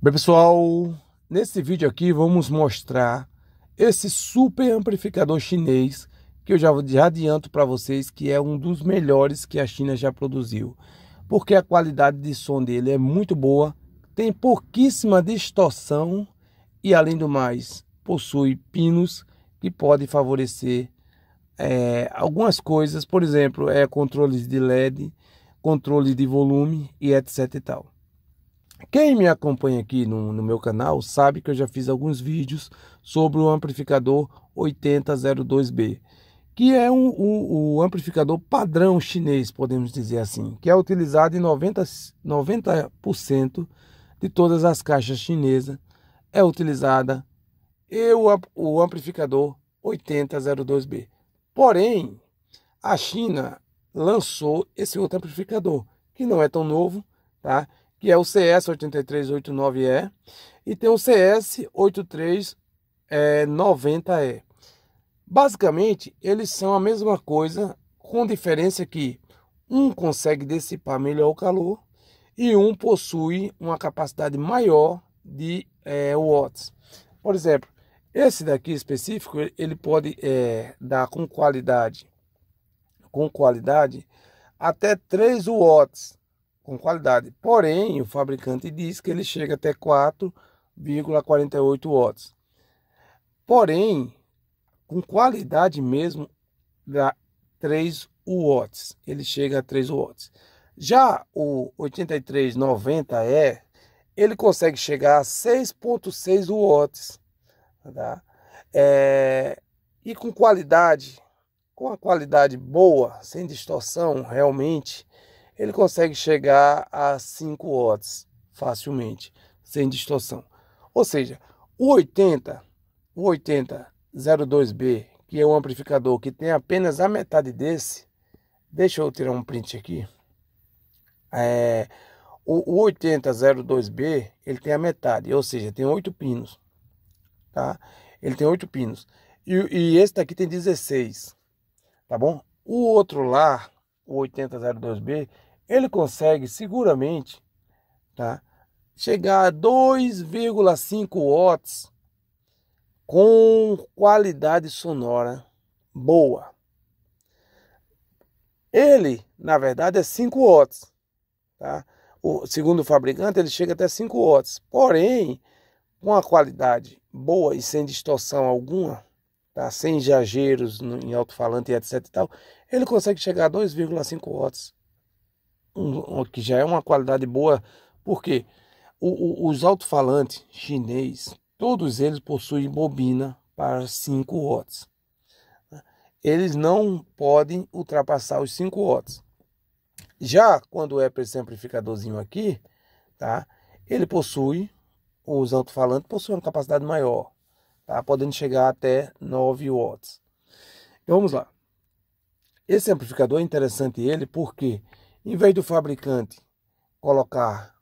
Bem, pessoal, nesse vídeo aqui vamos mostrar esse super amplificador chinês que eu já, já adianto para vocês que é um dos melhores que a China já produziu, porque a qualidade de som dele é muito boa, tem pouquíssima distorção e, além do mais, possui pinos que podem favorecer é, algumas coisas, por exemplo, é controles de LED, controle de volume e etc e tal. Quem me acompanha aqui no, no, meu canal sabe que eu já fiz alguns vídeos sobre o amplificador 8002B, que é um, o, o amplificador padrão chinês, podemos dizer assim, que é utilizado em 90%, 90 de todas as caixas chinesas, é utilizada e o, o amplificador 8002B. Porém, a China lançou esse outro amplificador, que não é tão novo, tá? que é o CS8389E, e tem o CS8390E. Eh, Basicamente, eles são a mesma coisa, com diferença que um consegue dissipar melhor o calor e um possui uma capacidade maior de é, watts. Por exemplo, esse daqui específico ele pode é, dar com qualidade, com qualidade até 3 watts com qualidade. Porém, o fabricante diz que ele chega até 4,48 watts. Porém, com qualidade mesmo, dá 3 watts. Ele chega a 3 watts. Já o 8390E, é, ele consegue chegar a 6.6 watts. Tá? É, e com qualidade, com a qualidade boa, sem distorção realmente, ele consegue chegar a 5 watts facilmente, sem distorção. Ou seja, o 80, o 8002B, que é um amplificador que tem apenas a metade desse, deixa eu tirar um print aqui. É, o, o 8002B, ele tem a metade, ou seja, tem 8 pinos, tá? Ele tem 8 pinos. E, e esse daqui tem 16, tá bom? O outro lá, o 8002B, ele consegue seguramente tá, chegar a 2,5 watts com qualidade sonora boa. Ele, na verdade, é 5 watts. Tá? O, segundo o fabricante, ele chega até 5 watts. Porém, com a qualidade boa e sem distorção alguma, tá? sem exageros no, em alto-falante e etc. E tal, ele consegue chegar a 2,5 watts um, um, que já é uma qualidade boa, porque o, o, os alto-falantes chinês, todos eles possuem bobina para 5 watts. Né? Eles não podem ultrapassar os 5 watts. Já quando é para esse amplificadorzinho aqui, tá? Ele possui, os alto-falantes possuem uma capacidade maior, tá? Podendo chegar até 9 watts. Então, vamos lá. Esse amplificador é interessante ele porque em vez do fabricante colocar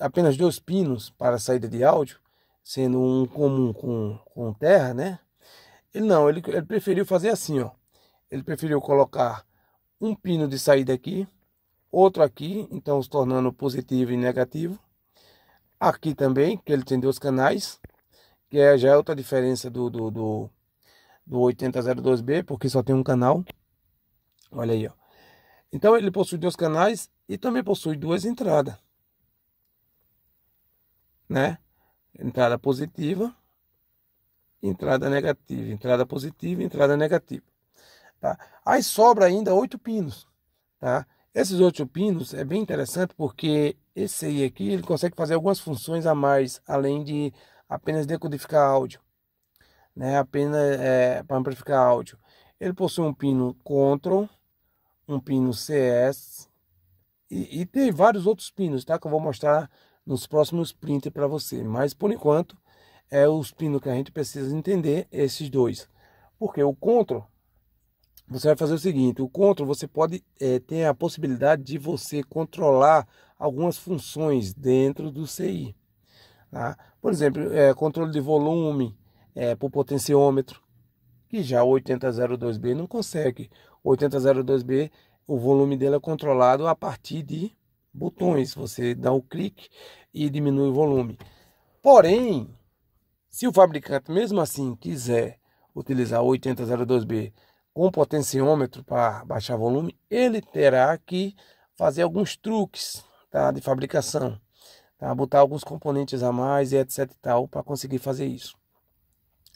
apenas dois pinos para saída de áudio, sendo um comum com, com terra, né? Ele não, ele, ele preferiu fazer assim, ó. Ele preferiu colocar um pino de saída aqui, outro aqui, então se tornando positivo e negativo. Aqui também, que ele tem dois canais, que é, já é outra diferença do, do, do, do 8002B, porque só tem um canal. Olha aí, ó. Então ele possui dois canais e também possui duas entradas. Né? Entrada positiva, entrada negativa, entrada positiva, entrada negativa. Tá? Aí sobra ainda oito pinos. Tá? Esses oito pinos é bem interessante porque esse aí aqui ele consegue fazer algumas funções a mais, além de apenas decodificar áudio, né? apenas é, para amplificar áudio. Ele possui um pino control, um pino CS e, e, tem vários outros pinos, tá? Que eu vou mostrar nos próximos prints para você. Mas por enquanto é os pinos que a gente precisa entender esses dois, porque o control você vai fazer o seguinte: o control você pode é, ter a possibilidade de você controlar algumas funções dentro do CI. Tá? Por exemplo, é, controle de volume é, por potenciômetro, que já 8002B não consegue. 8002B, o volume dele é controlado a partir de botões. Você dá um clique e diminui o volume. Porém, se o fabricante mesmo assim quiser utilizar o 8002B com potenciômetro para baixar volume, ele terá que fazer alguns truques tá, de fabricação, tá, botar alguns componentes a mais e etc e tal para conseguir fazer isso.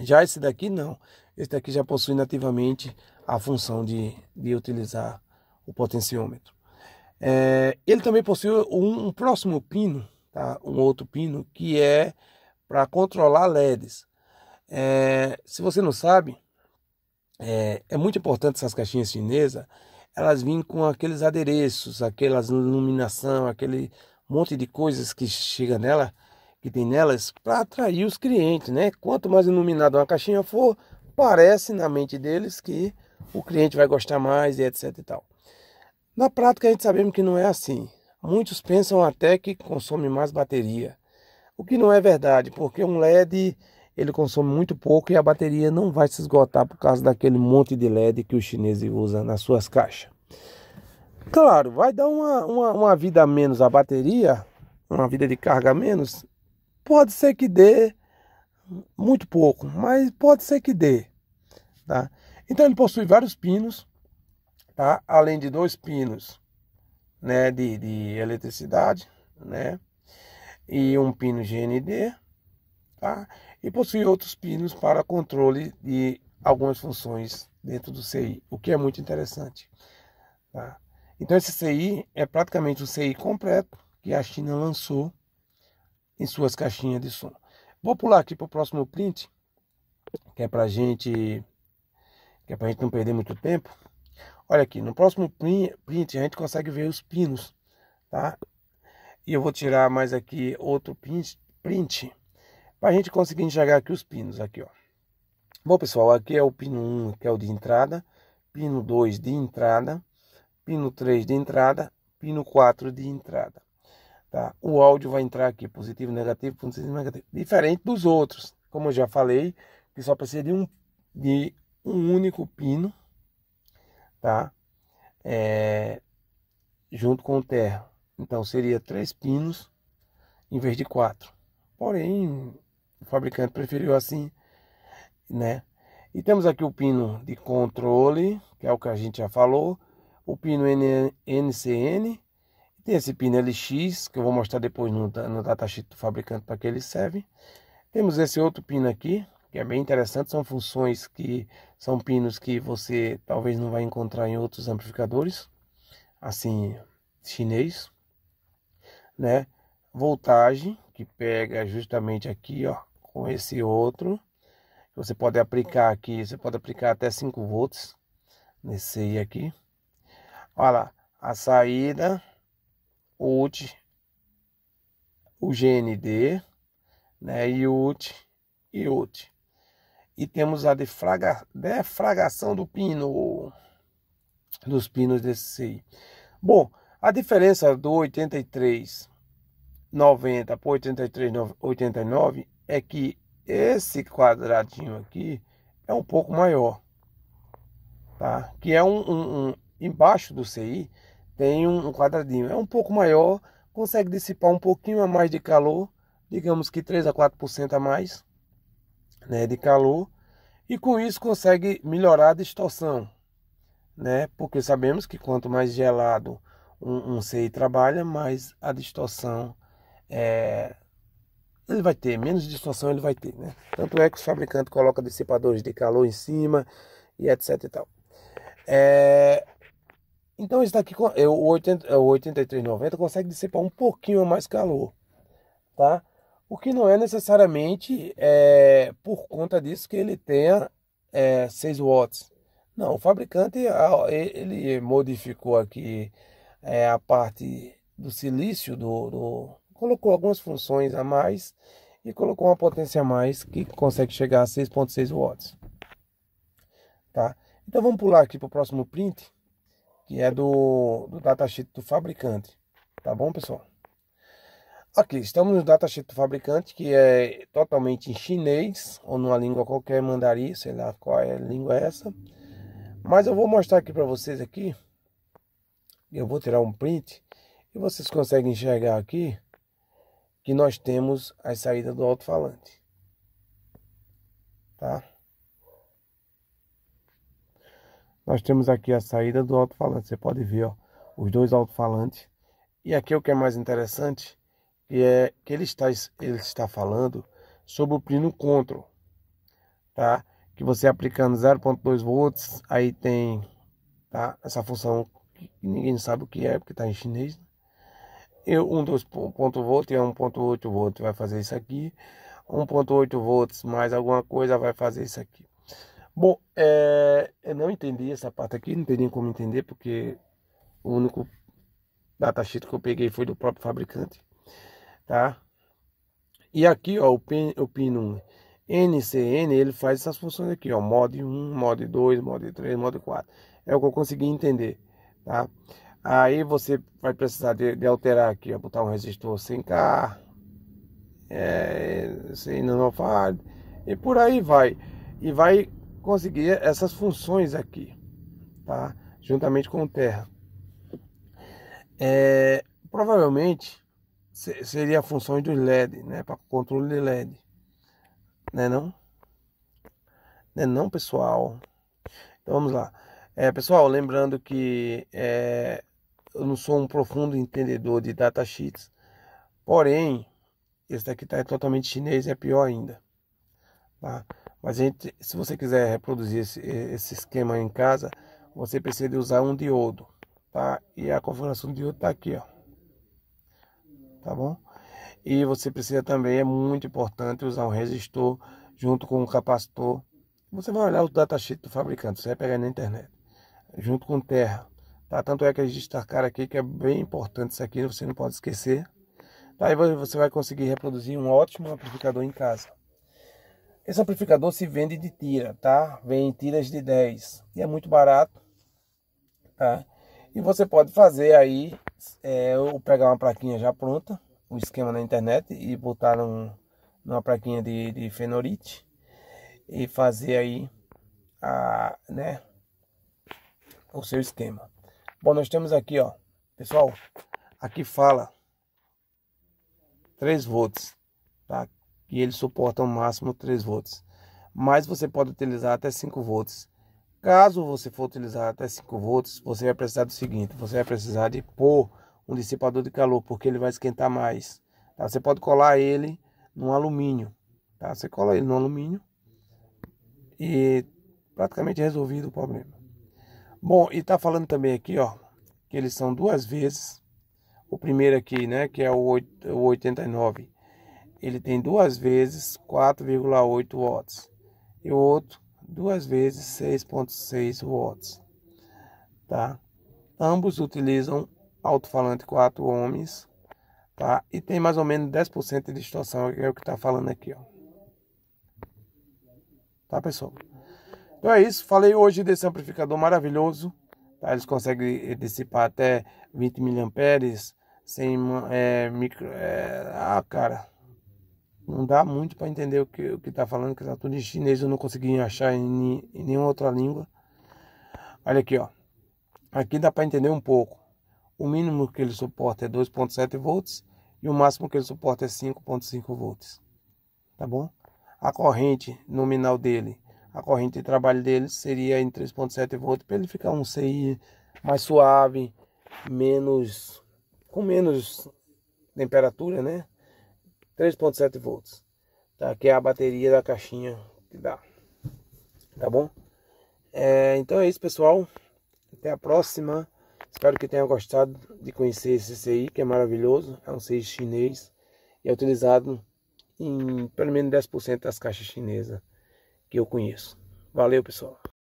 Já esse daqui não, esse daqui já possui nativamente a função de, de utilizar o potenciômetro. É, ele também possui um, um próximo pino, tá? um outro pino, que é para controlar LEDs. É, se você não sabe, é, é, muito importante essas caixinhas chinesas, elas vêm com aqueles adereços, aquelas iluminação, aquele monte de coisas que chega nela, que tem nelas, para atrair os clientes, né? Quanto mais iluminada uma caixinha for, parece na mente deles que o cliente vai gostar mais e etc e tal. Na prática a gente sabemos que não é assim. Muitos pensam até que consome mais bateria, o que não é verdade, porque um LED ele consome muito pouco e a bateria não vai se esgotar por causa daquele monte de LED que os chineses usam nas suas caixas. Claro, vai dar uma, uma, uma vida a menos a bateria, uma vida de carga a menos. Pode ser que dê muito pouco, mas pode ser que dê. Tá? Então ele possui vários pinos, tá? além de dois pinos né, de, de eletricidade, né? e um pino GND, tá? e possui outros pinos para controle de algumas funções dentro do CI, o que é muito interessante. Tá? Então esse CI é praticamente o CI completo que a China lançou em suas caixinhas de som. Vou pular aqui para o próximo print, que é para a gente que é para a gente não perder muito tempo. Olha aqui, no próximo print a gente consegue ver os pinos, tá? E eu vou tirar mais aqui outro print, para a gente conseguir enxergar aqui os pinos, aqui, ó. Bom, pessoal, aqui é o pino 1, que é o de entrada, pino 2 de entrada, pino 3 de entrada, pino 4 de entrada. Tá? O áudio vai entrar aqui, positivo, negativo, positivo, negativo. Diferente dos outros, como eu já falei, que só precisa de um de um único pino, tá? É, junto com o terra. Então seria três pinos em vez de quatro. Porém, o fabricante preferiu assim, né? E temos aqui o pino de controle, que é o que a gente já falou, o pino NCN, tem esse pino LX, que eu vou mostrar depois no, no datasheet do fabricante para que ele serve. Temos esse outro pino aqui, que é bem interessante. São funções que são pinos que você talvez não vai encontrar em outros amplificadores, assim, chinês, né? Voltagem, que pega justamente aqui, ó, com esse outro. Você pode aplicar aqui, você pode aplicar até 5 volts nesse aí aqui. Olha lá, a saída, o UT, o GND, né? E o UT e UT. E temos a defraga, defragação do pino, dos pinos desse CI. Bom, a diferença do 83 90 por 83 89 é que esse quadradinho aqui é um pouco maior, tá? Que é um, um, um embaixo do CI tem um quadradinho, é um pouco maior, consegue dissipar um pouquinho a mais de calor, digamos que 3 a 4% a mais né, de calor e com isso consegue melhorar a distorção, né? Porque sabemos que quanto mais gelado um, um CI trabalha, mais a distorção é, ele vai ter, menos distorção ele vai ter, né? Tanto é que o fabricante coloca dissipadores de calor em cima e etc e tal. É, então está aqui, o, 80, o 8390 consegue dissipar um pouquinho mais calor, tá? O que não é necessariamente é, por conta disso que ele tenha é, 6 watts. Não, o fabricante ele modificou aqui é, a parte do silício, do, do, colocou algumas funções a mais e colocou uma potência a mais que consegue chegar a 6.6 watts. Tá? Então vamos pular aqui para o próximo print, que é do, do datasheet do fabricante. Tá bom, pessoal? Aqui, estamos no datasheet do fabricante, que é totalmente em chinês, ou numa língua qualquer, mandarim, sei lá qual é a língua é essa. Mas eu vou mostrar aqui para vocês aqui. Eu vou tirar um print e vocês conseguem enxergar aqui que nós temos a saída do alto-falante. Tá? Nós temos aqui a saída do alto-falante. Você pode ver, ó, os dois alto-falantes. E aqui o que é mais interessante que é que ele está, ele está falando sobre o plino control, tá? Que você aplicando 0.2 volts, aí tem tá? essa função que ninguém sabe o que é, porque está em chinês. Né? Eu, um 2.8 volt e 1.8 é volt vai fazer isso aqui. 1.8 volts mais alguma coisa vai fazer isso aqui. Bom, é, eu não entendi essa parte aqui, não tem como entender, porque o único datasheet que eu peguei foi do próprio fabricante tá? E aqui, ó, o pin, o pin NCN, ele faz essas funções aqui, ó, mod 1, mod 2, mod 3, mod 4. É o que eu consegui entender, tá? Aí você vai precisar de, de alterar aqui, ó, botar um resistor 100K, é, sem nanofard, e por aí vai. E vai conseguir essas funções aqui, tá? Juntamente com o terra. É, provavelmente seria a função dos LED, né, para controle de LED. Né não? Né não, pessoal? Então vamos lá. É, pessoal, lembrando que é, eu não sou um profundo entendedor de datasheets, porém, esse daqui está totalmente chinês e é pior ainda. Tá? Mas a gente, se você quiser reproduzir esse, esse esquema em casa, você precisa usar um diodo, tá? E a configuração do diodo está aqui, ó tá bom? E você precisa também, é muito importante usar um resistor junto com um capacitor. Você vai olhar o datasheet do fabricante, você vai pegar na internet, junto com terra. Tá? Tanto é que eles destacaram aqui que é bem importante isso aqui, você não pode esquecer. Aí tá? você vai conseguir reproduzir um ótimo amplificador em casa. Esse amplificador se vende de tira, tá? Vem em tiras de 10 e é muito barato, tá? E você pode fazer aí é eu pegar uma plaquinha já pronta, o um esquema na internet e botar num, numa plaquinha de, de fenorite e fazer aí a, né, o seu esquema. Bom, nós temos aqui, ó, pessoal, aqui fala 3 volts, tá? E ele suporta o máximo 3 volts. Mas você pode utilizar até 5 volts. Caso você for utilizar até 5 volts, você vai precisar do seguinte: você vai precisar de pôr um dissipador de calor, porque ele vai esquentar mais. Tá? Você pode colar ele no alumínio. Tá? Você cola ele no alumínio e praticamente resolvido o problema. Bom, e tá falando também aqui, ó, que eles são duas vezes. O primeiro aqui, né, que é o, 89, ele tem duas vezes 4,8 watts. E o outro duas vezes 6.6 watts, tá? Ambos utilizam alto-falante 4 ohms, tá? E tem mais ou menos 10% de distorção, é o que está falando aqui, ó. Tá, pessoal? Então é isso, falei hoje desse amplificador maravilhoso, tá? Eles conseguem dissipar até 20 mA sem é, micro... É, ah, cara não dá muito para entender o que o que está falando, que está tudo em chinês, eu não consegui achar em, em nenhuma outra língua. Olha aqui, ó. Aqui dá para entender um pouco. O mínimo que ele suporta é 2.7 volts e o máximo que ele suporta é 5.5 volts. Tá bom? A corrente nominal dele, a corrente de trabalho dele seria em 3.7 volts para ele ficar um CI mais suave, menos com menos temperatura, né? 3.7 volts. Tá? Que é a bateria da caixinha que dá. Tá bom? É, então é isso, pessoal. Até a próxima. Espero que tenha gostado de conhecer esse CI, que é maravilhoso. É um CI chinês e é utilizado em pelo menos 10% das caixas chinesas que eu conheço. Valeu, pessoal.